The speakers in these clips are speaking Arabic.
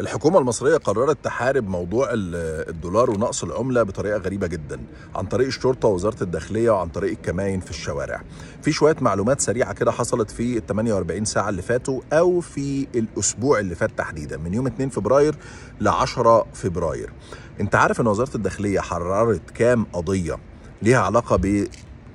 الحكومة المصرية قررت تحارب موضوع الدولار ونقص العملة بطريقة غريبة جدا عن طريق الشرطة ووزارة الداخلية وعن طريق الكمائن في الشوارع في شوية معلومات سريعة كده حصلت في ال 48 ساعة اللي فاتوا أو في الأسبوع اللي فات تحديدا من يوم 2 فبراير ل 10 فبراير انت عارف ان وزارة الداخلية حررت كام قضية ليها علاقة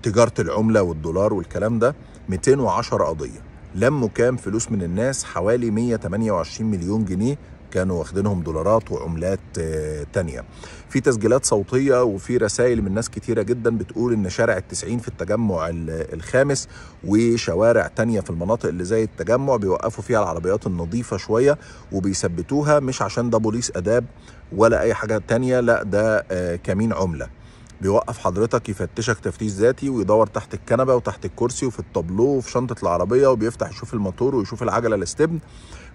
بتجارة العملة والدولار والكلام ده 210 قضية لموا كام فلوس من الناس حوالي 128 مليون جنيه كانوا واخدينهم دولارات وعملات آه، تانية في تسجيلات صوتية وفي رسائل من ناس كتيرة جدا بتقول ان شارع التسعين في التجمع الخامس وشوارع تانية في المناطق اللي زي التجمع بيوقفوا فيها العربيات النظيفة شوية وبيثبتوها مش عشان ده بوليس اداب ولا اي حاجة تانية لا ده آه، كمين عملة بيوقف حضرتك يفتشك تفتيش ذاتي ويدور تحت الكنبه وتحت الكرسي وفي الطابلو وفي شنطه العربيه وبيفتح يشوف الموتور ويشوف العجله الاستبن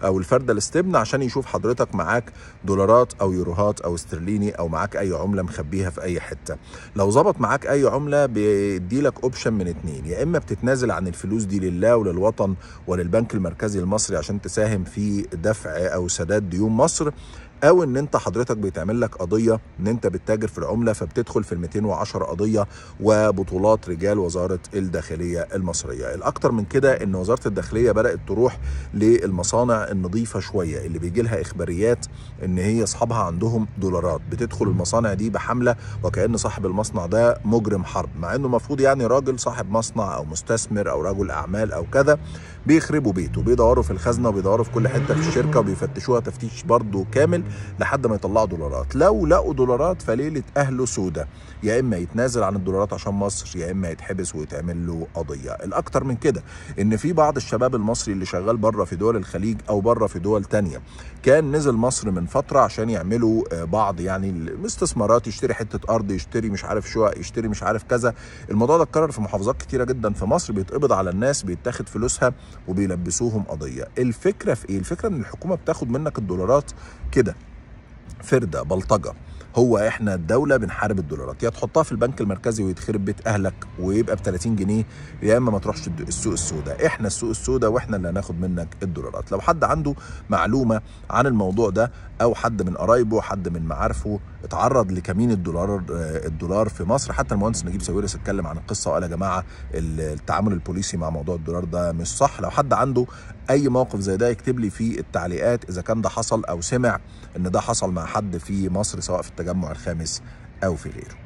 او الفرده الاستبن عشان يشوف حضرتك معاك دولارات او يوروهات او استرليني او معاك اي عمله مخبيها في اي حته لو ظبط معاك اي عمله بيديلك اوبشن من اتنين يا اما بتتنازل عن الفلوس دي لله وللوطن وللبنك المركزي المصري عشان تساهم في دفع او سداد ديون مصر او ان انت حضرتك بيتعمل لك قضيه ان انت بتتاجر في العمله فبتدخل في ال 210 قضيه وبطولات رجال وزاره الداخليه المصريه الاكتر من كده ان وزاره الداخليه بدات تروح للمصانع النظيفه شويه اللي بيجي لها اخباريات ان هي اصحابها عندهم دولارات بتدخل المصانع دي بحمله وكان صاحب المصنع ده مجرم حرب مع انه المفروض يعني راجل صاحب مصنع او مستثمر او رجل اعمال او كذا بيخربوا بيته بيدوروا في الخزنه وبيدوروا في كل حته في الشركه وبيفتشوها تفتيش برضه كامل لحد ما يطلعوا دولارات لو لقوا دولارات فليله اهله سودة يا اما يتنازل عن الدولارات عشان مصر يا اما يتحبس ويتعمل له قضيه الاكتر من كده ان في بعض الشباب المصري اللي شغال بره في دول الخليج او بره في دول تانية كان نزل مصر من فتره عشان يعملوا آه، بعض يعني الاستثمارات يشتري حته ارض يشتري مش عارف شقق يشتري مش عارف كذا الموضوع ده اتكرر في محافظات كتيره جدا في مصر بيتقبض على الناس بيتاخد فلوسها وبيلبسوهم قضيه الفكره في ايه الفكره ان الحكومه بتاخد منك الدولارات كده فرده بلطجه هو احنا الدوله بنحارب الدولارات يا تحطها في البنك المركزي ويتخرب بيت اهلك ويبقى ب 30 جنيه يا اما ما تروحش السوق السوداء احنا السوق السوداء واحنا اللي هناخد منك الدولارات لو حد عنده معلومه عن الموضوع ده او حد من قرايبه حد من معارفه اتعرض لكمين الدولار الدولار في مصر حتى المهندس نجيب ساويرس اتكلم عن القصه وقال يا جماعه التعامل البوليسي مع موضوع الدولار ده مش صح لو حد عنده اي موقف زي ده يكتب لي في التعليقات اذا كان ده حصل او سمع ان ده حصل مع حد في مصر سواء في التجارة التجمع الخامس أو في غيره